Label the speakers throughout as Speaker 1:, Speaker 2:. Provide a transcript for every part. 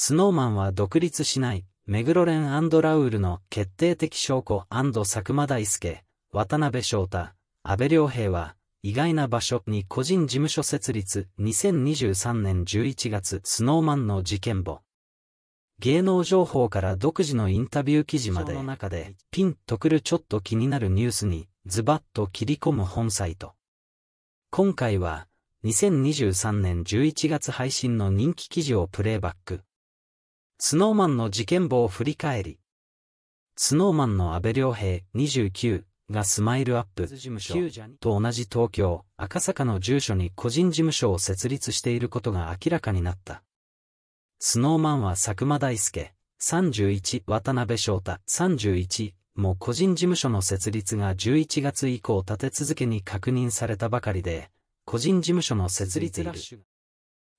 Speaker 1: スノーマンは独立しない、メグロレンラウールの決定的証拠佐久間大介、渡辺翔太、安倍良平は、意外な場所に個人事務所設立2023年11月スノーマンの事件簿。芸能情報から独自のインタビュー記事まで、の中でピンとくるちょっと気になるニュースにズバッと切り込む本サイト。今回は2023年11月配信の人気記事をプレイバック。スノーマンの事件簿を振り返り。スノーマンの安倍良平29がスマイルアップと同じ東京赤坂の住所に個人事務所を設立していることが明らかになった。スノーマンは佐久間大介31渡辺翔太31も個人事務所の設立が11月以降立て続けに確認されたばかりで、個人事務所の設立いる。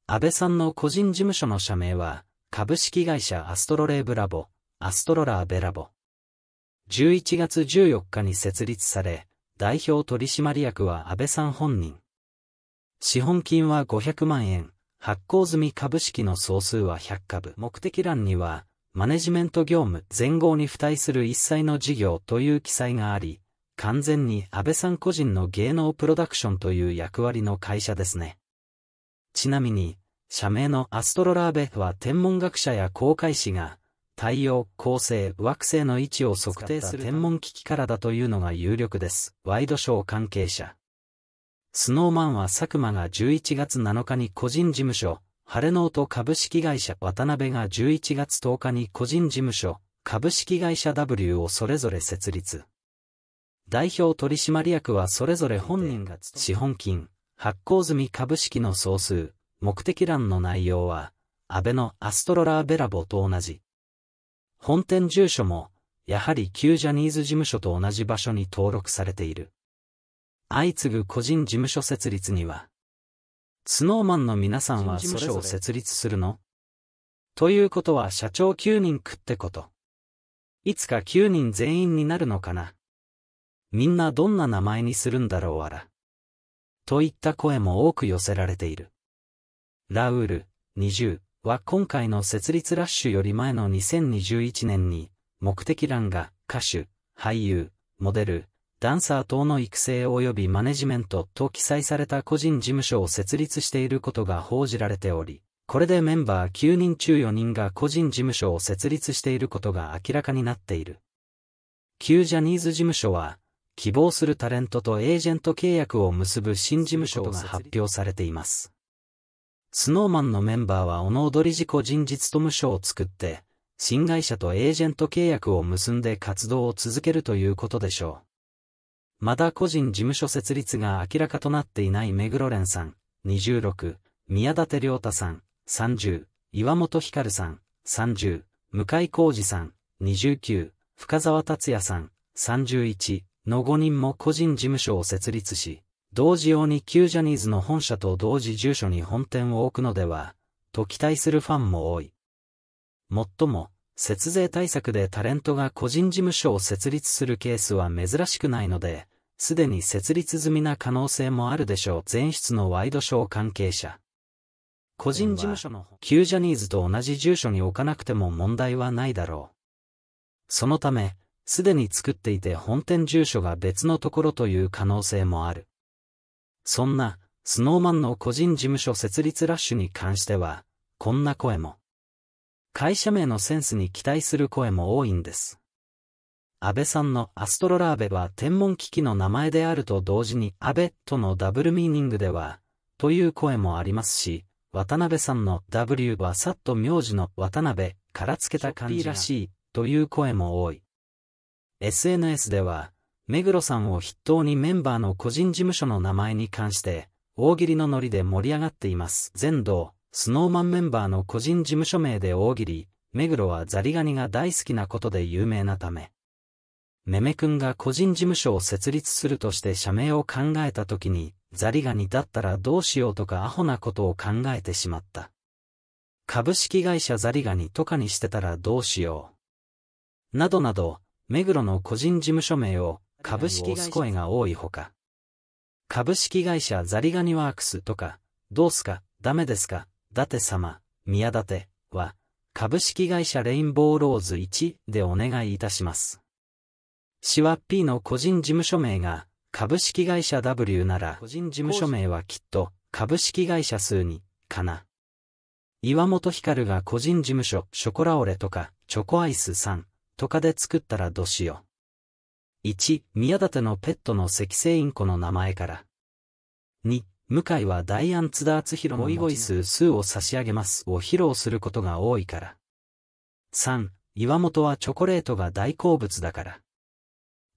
Speaker 1: 安倍さんの個人事務所の社名は、株式会社アストロレーブラボ、アストロラーベラボ。11月14日に設立され、代表取締役は安倍さん本人。資本金は500万円、発行済み株式の総数は100株。目的欄には、マネジメント業務全豪に付帯する一切の事業という記載があり、完全に安倍さん個人の芸能プロダクションという役割の会社ですね。ちなみに、社名のアストロラーベは天文学者や航海士が、太陽、恒星、惑星の位置を測定する天文機器からだというのが有力です。ワイドショー関係者。スノーマンは佐久間が11月7日に個人事務所、晴れノート株式会社渡辺が11月10日に個人事務所、株式会社 W をそれぞれ設立。代表取締役はそれぞれ本人が資本金、発行済み株式の総数、目的欄の内容は、安倍のアストロラーベラボと同じ。本店住所も、やはり旧ジャニーズ事務所と同じ場所に登録されている。相次ぐ個人事務所設立には、スノーマンの皆さんは訴訟を設立するのということは社長9人くってこと。いつか9人全員になるのかなみんなどんな名前にするんだろうあら。といった声も多く寄せられている。ラウール、20は今回の設立ラッシュより前の2021年に、目的欄が歌手、俳優、モデル、ダンサー等の育成及びマネジメントと記載された個人事務所を設立していることが報じられており、これでメンバー9人中4人が個人事務所を設立していることが明らかになっている。旧ジャニーズ事務所は、希望するタレントとエージェント契約を結ぶ新事務所が発表されています。スノーマンのメンバーはの踊り事故人実と無所を作って、新会社とエージェント契約を結んで活動を続けるということでしょう。まだ個人事務所設立が明らかとなっていない目黒蓮さん、26、宮舘良太さん、30、岩本光さん、30、向井浩二さん、29、深沢達也さん、31の5人も個人事務所を設立し、同時用に旧ジャニーズの本社と同時住所に本店を置くのでは、と期待するファンも多い。もっとも、節税対策でタレントが個人事務所を設立するケースは珍しくないので、すでに設立済みな可能性もあるでしょう。前出のワイドショー関係者。個人事務所の旧ジャニーズと同じ住所に置かなくても問題はないだろう。そのため、すでに作っていて本店住所が別のところという可能性もある。そんな、スノーマンの個人事務所設立ラッシュに関しては、こんな声も。会社名のセンスに期待する声も多いんです。安倍さんのアストロラーベは天文機器の名前であると同時に安倍とのダブルミーニングでは、という声もありますし、渡辺さんの W はさっと名字の渡辺からつけた感じらしいという声も多い。SNS では、目黒さんを筆頭にメンバーの個人事務所の名前に関して、大喜利のノリで盛り上がっています。全道、スノーマンメンバーの個人事務所名で大喜利、目黒はザリガニが大好きなことで有名なため。めめくんが個人事務所を設立するとして社名を考えた時に、ザリガニだったらどうしようとかアホなことを考えてしまった。株式会社ザリガニとかにしてたらどうしよう。などなど、目黒の個人事務所名を株式会社声が多いほか、株式会社ザリガニワークスとか、どうすか、ダメですか、伊達様、宮舘は、株式会社レインボーローズ1でお願いいたします。シワ P の個人事務所名が、株式会社 W なら、個人事務所名はきっと、株式会社数に、かな。岩本光が個人事務所、ショコラオレとか、チョコアイスさんとかで作ったらどうしよう。1、宮舘のペットの赤星インコの名前から。2、向井はダイアン津田厚弘のおイゴイ数数を差し上げますを披露することが多いから。3、岩本はチョコレートが大好物だから。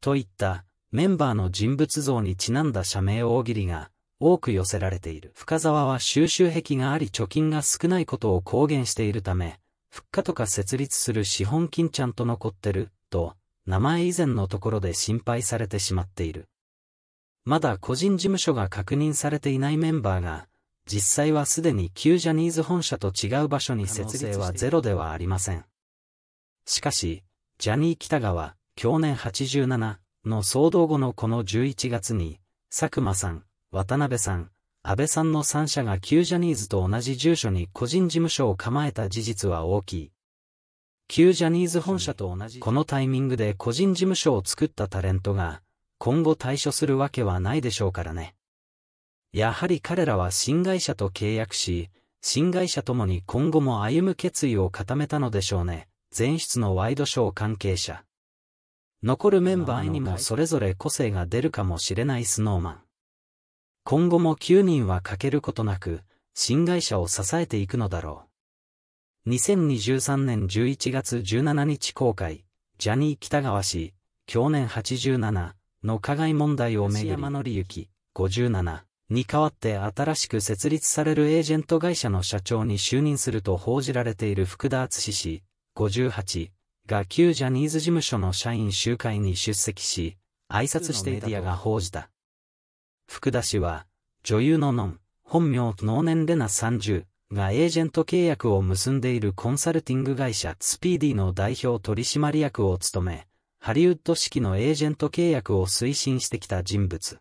Speaker 1: といったメンバーの人物像にちなんだ社名大喜利が多く寄せられている。深沢は収集癖があり貯金が少ないことを公言しているため、復課とか設立する資本金ちゃんと残ってる、と名前以前のところで心配されてしまっている。まだ個人事務所が確認されていないメンバーが、実際はすでに旧ジャニーズ本社と違う場所に設立はゼロではありません。しかし、ジャニー北川、去年87の騒動後のこの11月に、佐久間さん、渡辺さん、安倍さんの3社が旧ジャニーズと同じ住所に個人事務所を構えた事実は大きい。旧ジャニーズ本社と同じこのタイミングで個人事務所を作ったタレントが、今後退所するわけはないでしょうからね。やはり彼らは新会社と契約し、新会社ともに今後も歩む決意を固めたのでしょうね。前出のワイドショー関係者。残るメンバーにもそれぞれ個性が出るかもしれないスノーマン。今後も9人は欠けることなく、新会社を支えていくのだろう。2023年11月17日公開、ジャニー北川氏、去年87の加害問題をめぐり、山き。之、57に代わって新しく設立されるエージェント会社の社長に就任すると報じられている福田敦氏、58が旧ジャニーズ事務所の社員集会に出席し、挨拶してメディアが報じた。福田氏は、女優のノン、本名能年レナ30がエージェント契約を結んでいるコンサルティング会社スピーディの代表取締役を務め、ハリウッド式のエージェント契約を推進してきた人物。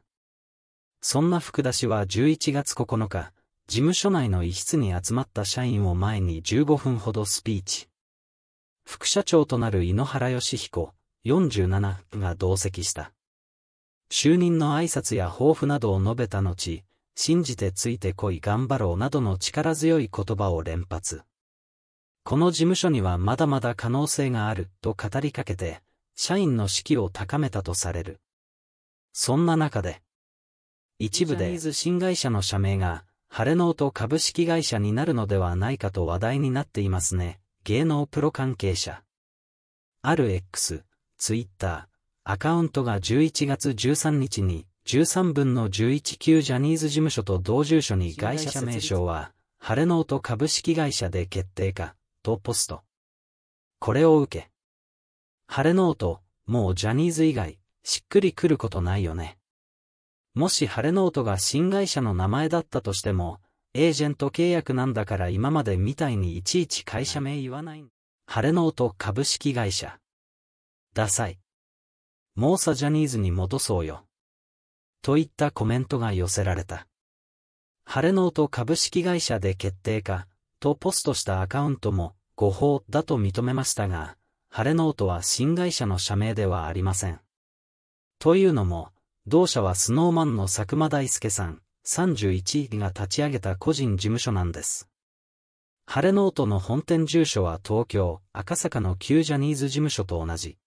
Speaker 1: そんな福田氏は11月9日、事務所内の一室に集まった社員を前に15分ほどスピーチ。副社長となる井ノ原義彦、47が同席した。就任の挨拶や抱負などを述べた後、信じてついてこい頑張ろうなどの力強い言葉を連発。この事務所にはまだまだ可能性があると語りかけて、社員の士気を高めたとされる。そんな中で、一部でジャニーズ新会社の社名が、ハレノート株式会社になるのではないかと話題になっていますね。芸能プロ関係者。ある X、Twitter、アカウントが11月13日に、13分の11級ジャニーズ事務所と同住所に会社名称は、ハレノート株式会社で決定か、とポスト。これを受け。ハレノート、もうジャニーズ以外、しっくりくることないよね。もしハレノートが新会社の名前だったとしても、エージェント契約なんだから今までみたいにいちいち会社名言わない。ハレノート株式会社。ダサい。もうさジャニーズに戻そうよ。といったコメントが寄せられた。晴れノート株式会社で決定か、とポストしたアカウントも誤報だと認めましたが、晴れノートは新会社の社名ではありません。というのも、同社はスノーマンの佐久間大介さん、31位が立ち上げた個人事務所なんです。晴れノートの本店住所は東京、赤坂の旧ジャニーズ事務所と同じ。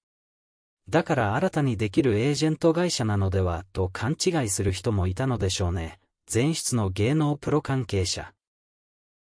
Speaker 1: だから新たにできるエージェント会社なのではと勘違いする人もいたのでしょうね。前出の芸能プロ関係者。